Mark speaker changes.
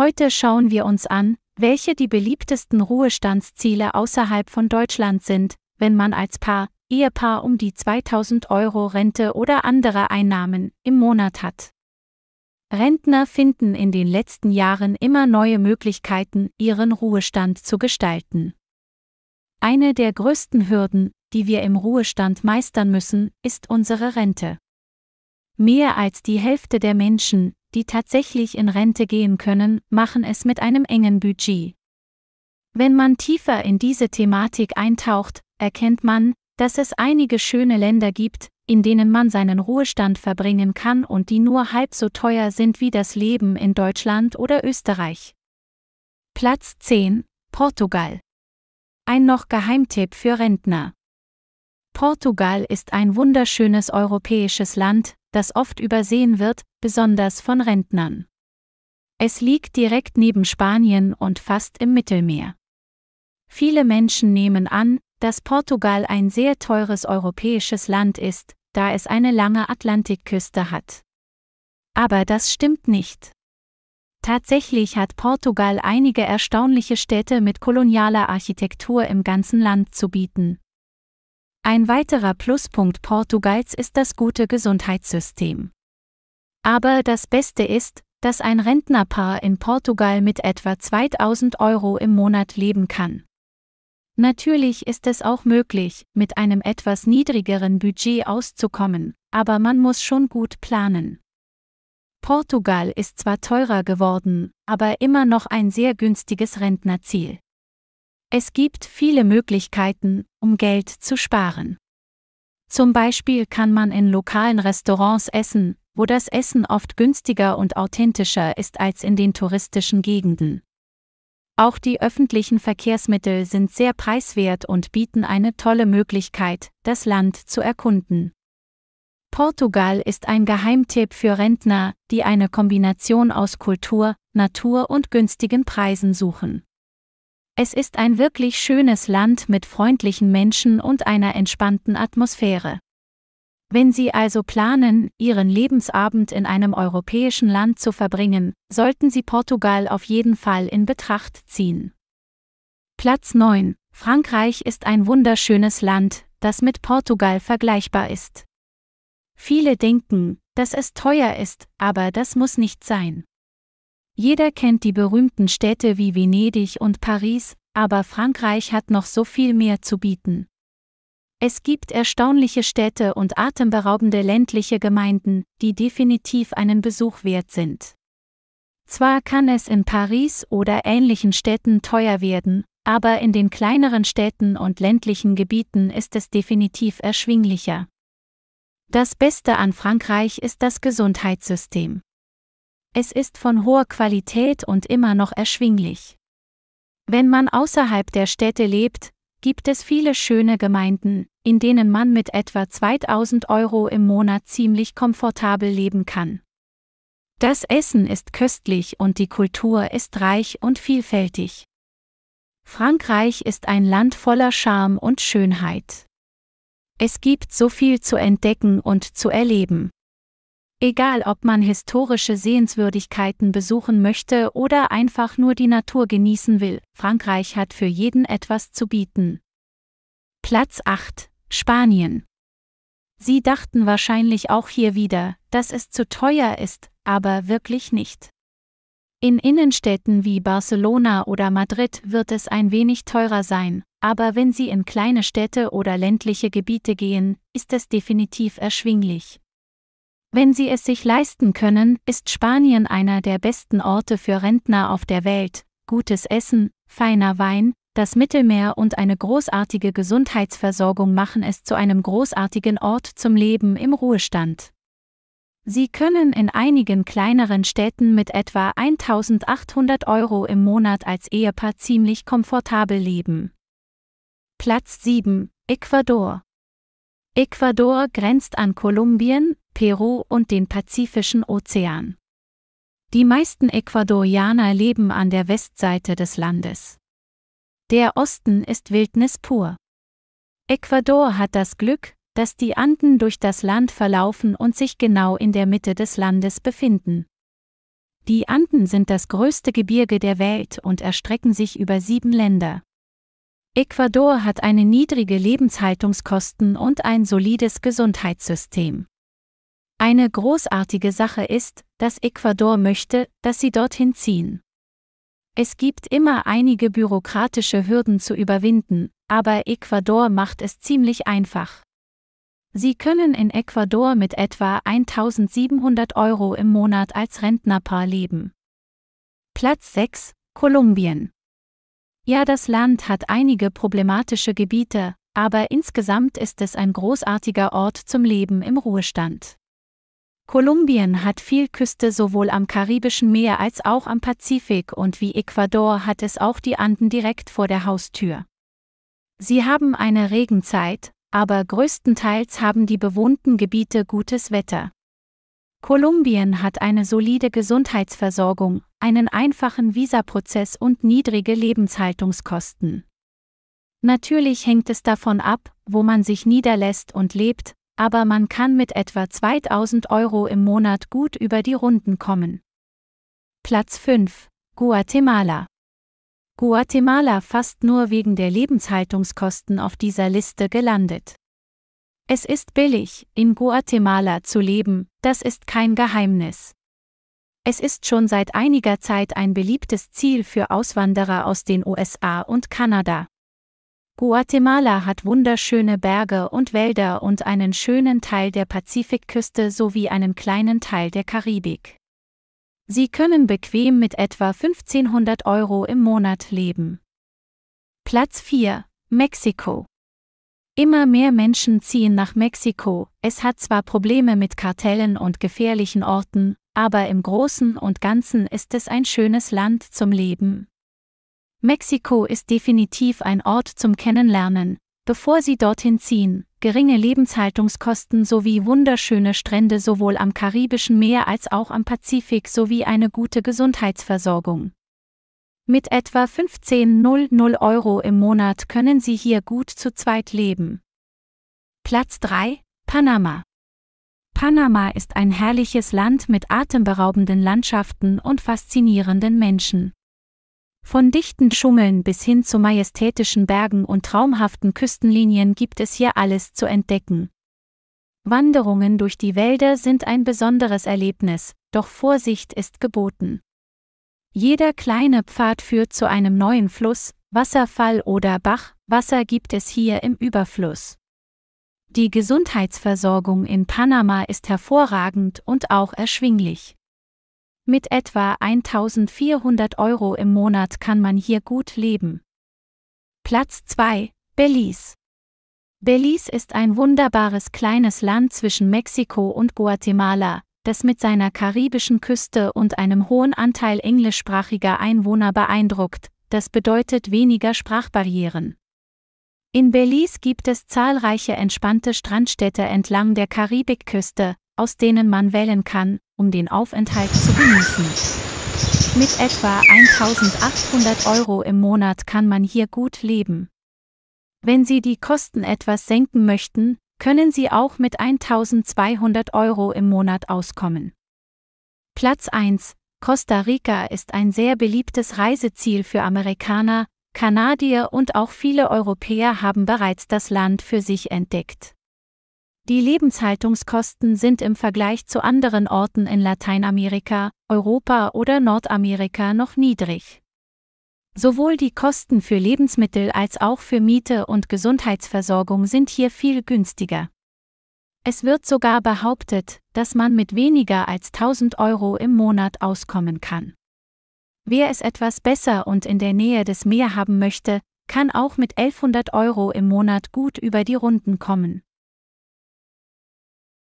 Speaker 1: Heute schauen wir uns an, welche die beliebtesten Ruhestandsziele außerhalb von Deutschland sind, wenn man als Paar, Ehepaar um die 2000 Euro Rente oder andere Einnahmen im Monat hat. Rentner finden in den letzten Jahren immer neue Möglichkeiten, ihren Ruhestand zu gestalten. Eine der größten Hürden, die wir im Ruhestand meistern müssen, ist unsere Rente. Mehr als die Hälfte der Menschen, die tatsächlich in Rente gehen können, machen es mit einem engen Budget. Wenn man tiefer in diese Thematik eintaucht, erkennt man, dass es einige schöne Länder gibt, in denen man seinen Ruhestand verbringen kann und die nur halb so teuer sind wie das Leben in Deutschland oder Österreich. Platz 10 Portugal. Ein noch Geheimtipp für Rentner. Portugal ist ein wunderschönes europäisches Land, das oft übersehen wird, besonders von Rentnern. Es liegt direkt neben Spanien und fast im Mittelmeer. Viele Menschen nehmen an, dass Portugal ein sehr teures europäisches Land ist, da es eine lange Atlantikküste hat. Aber das stimmt nicht. Tatsächlich hat Portugal einige erstaunliche Städte mit kolonialer Architektur im ganzen Land zu bieten. Ein weiterer Pluspunkt Portugals ist das gute Gesundheitssystem. Aber das Beste ist, dass ein Rentnerpaar in Portugal mit etwa 2000 Euro im Monat leben kann. Natürlich ist es auch möglich, mit einem etwas niedrigeren Budget auszukommen, aber man muss schon gut planen. Portugal ist zwar teurer geworden, aber immer noch ein sehr günstiges Rentnerziel. Es gibt viele Möglichkeiten, um Geld zu sparen. Zum Beispiel kann man in lokalen Restaurants essen, wo das Essen oft günstiger und authentischer ist als in den touristischen Gegenden. Auch die öffentlichen Verkehrsmittel sind sehr preiswert und bieten eine tolle Möglichkeit, das Land zu erkunden. Portugal ist ein Geheimtipp für Rentner, die eine Kombination aus Kultur, Natur und günstigen Preisen suchen. Es ist ein wirklich schönes Land mit freundlichen Menschen und einer entspannten Atmosphäre. Wenn Sie also planen, Ihren Lebensabend in einem europäischen Land zu verbringen, sollten Sie Portugal auf jeden Fall in Betracht ziehen. Platz 9. Frankreich ist ein wunderschönes Land, das mit Portugal vergleichbar ist. Viele denken, dass es teuer ist, aber das muss nicht sein. Jeder kennt die berühmten Städte wie Venedig und Paris, aber Frankreich hat noch so viel mehr zu bieten. Es gibt erstaunliche Städte und atemberaubende ländliche Gemeinden, die definitiv einen Besuch wert sind. Zwar kann es in Paris oder ähnlichen Städten teuer werden, aber in den kleineren Städten und ländlichen Gebieten ist es definitiv erschwinglicher. Das Beste an Frankreich ist das Gesundheitssystem. Es ist von hoher Qualität und immer noch erschwinglich. Wenn man außerhalb der Städte lebt, gibt es viele schöne Gemeinden, in denen man mit etwa 2000 Euro im Monat ziemlich komfortabel leben kann. Das Essen ist köstlich und die Kultur ist reich und vielfältig. Frankreich ist ein Land voller Charme und Schönheit. Es gibt so viel zu entdecken und zu erleben. Egal ob man historische Sehenswürdigkeiten besuchen möchte oder einfach nur die Natur genießen will, Frankreich hat für jeden etwas zu bieten. Platz 8. Spanien. Sie dachten wahrscheinlich auch hier wieder, dass es zu teuer ist, aber wirklich nicht. In Innenstädten wie Barcelona oder Madrid wird es ein wenig teurer sein, aber wenn Sie in kleine Städte oder ländliche Gebiete gehen, ist es definitiv erschwinglich. Wenn sie es sich leisten können, ist Spanien einer der besten Orte für Rentner auf der Welt, gutes Essen, feiner Wein, das Mittelmeer und eine großartige Gesundheitsversorgung machen es zu einem großartigen Ort zum Leben im Ruhestand. Sie können in einigen kleineren Städten mit etwa 1800 Euro im Monat als Ehepaar ziemlich komfortabel leben. Platz 7 Ecuador Ecuador grenzt an Kolumbien, Peru und den Pazifischen Ozean. Die meisten Ecuadorianer leben an der Westseite des Landes. Der Osten ist Wildnis pur. Ecuador hat das Glück, dass die Anden durch das Land verlaufen und sich genau in der Mitte des Landes befinden. Die Anden sind das größte Gebirge der Welt und erstrecken sich über sieben Länder. Ecuador hat eine niedrige Lebenshaltungskosten und ein solides Gesundheitssystem. Eine großartige Sache ist, dass Ecuador möchte, dass sie dorthin ziehen. Es gibt immer einige bürokratische Hürden zu überwinden, aber Ecuador macht es ziemlich einfach. Sie können in Ecuador mit etwa 1700 Euro im Monat als Rentnerpaar leben. Platz 6, Kolumbien. Ja, das Land hat einige problematische Gebiete, aber insgesamt ist es ein großartiger Ort zum Leben im Ruhestand. Kolumbien hat viel Küste sowohl am Karibischen Meer als auch am Pazifik und wie Ecuador hat es auch die Anden direkt vor der Haustür. Sie haben eine Regenzeit, aber größtenteils haben die bewohnten Gebiete gutes Wetter. Kolumbien hat eine solide Gesundheitsversorgung, einen einfachen Visaprozess und niedrige Lebenshaltungskosten. Natürlich hängt es davon ab, wo man sich niederlässt und lebt, aber man kann mit etwa 2000 Euro im Monat gut über die Runden kommen. Platz 5. Guatemala. Guatemala fast nur wegen der Lebenshaltungskosten auf dieser Liste gelandet. Es ist billig, in Guatemala zu leben, das ist kein Geheimnis. Es ist schon seit einiger Zeit ein beliebtes Ziel für Auswanderer aus den USA und Kanada. Guatemala hat wunderschöne Berge und Wälder und einen schönen Teil der Pazifikküste sowie einen kleinen Teil der Karibik. Sie können bequem mit etwa 1500 Euro im Monat leben. Platz 4. Mexiko. Immer mehr Menschen ziehen nach Mexiko, es hat zwar Probleme mit Kartellen und gefährlichen Orten, aber im Großen und Ganzen ist es ein schönes Land zum Leben, Mexiko ist definitiv ein Ort zum Kennenlernen, bevor Sie dorthin ziehen, geringe Lebenshaltungskosten sowie wunderschöne Strände sowohl am Karibischen Meer als auch am Pazifik sowie eine gute Gesundheitsversorgung. Mit etwa 15,00 Euro im Monat können Sie hier gut zu zweit leben. Platz 3 Panama Panama ist ein herrliches Land mit atemberaubenden Landschaften und faszinierenden Menschen. Von dichten Dschungeln bis hin zu majestätischen Bergen und traumhaften Küstenlinien gibt es hier alles zu entdecken. Wanderungen durch die Wälder sind ein besonderes Erlebnis, doch Vorsicht ist geboten. Jeder kleine Pfad führt zu einem neuen Fluss, Wasserfall oder Bach, Wasser gibt es hier im Überfluss. Die Gesundheitsversorgung in Panama ist hervorragend und auch erschwinglich. Mit etwa 1400 Euro im Monat kann man hier gut leben. Platz 2, Belize. Belize ist ein wunderbares kleines Land zwischen Mexiko und Guatemala, das mit seiner karibischen Küste und einem hohen Anteil englischsprachiger Einwohner beeindruckt, das bedeutet weniger Sprachbarrieren. In Belize gibt es zahlreiche entspannte Strandstädte entlang der Karibikküste, aus denen man wählen kann, um den Aufenthalt zu genießen. Mit etwa 1800 Euro im Monat kann man hier gut leben. Wenn Sie die Kosten etwas senken möchten, können Sie auch mit 1200 Euro im Monat auskommen. Platz 1. Costa Rica ist ein sehr beliebtes Reiseziel für Amerikaner, Kanadier und auch viele Europäer haben bereits das Land für sich entdeckt. Die Lebenshaltungskosten sind im Vergleich zu anderen Orten in Lateinamerika, Europa oder Nordamerika noch niedrig. Sowohl die Kosten für Lebensmittel als auch für Miete und Gesundheitsversorgung sind hier viel günstiger. Es wird sogar behauptet, dass man mit weniger als 1000 Euro im Monat auskommen kann. Wer es etwas besser und in der Nähe des Meer haben möchte, kann auch mit 1100 Euro im Monat gut über die Runden kommen.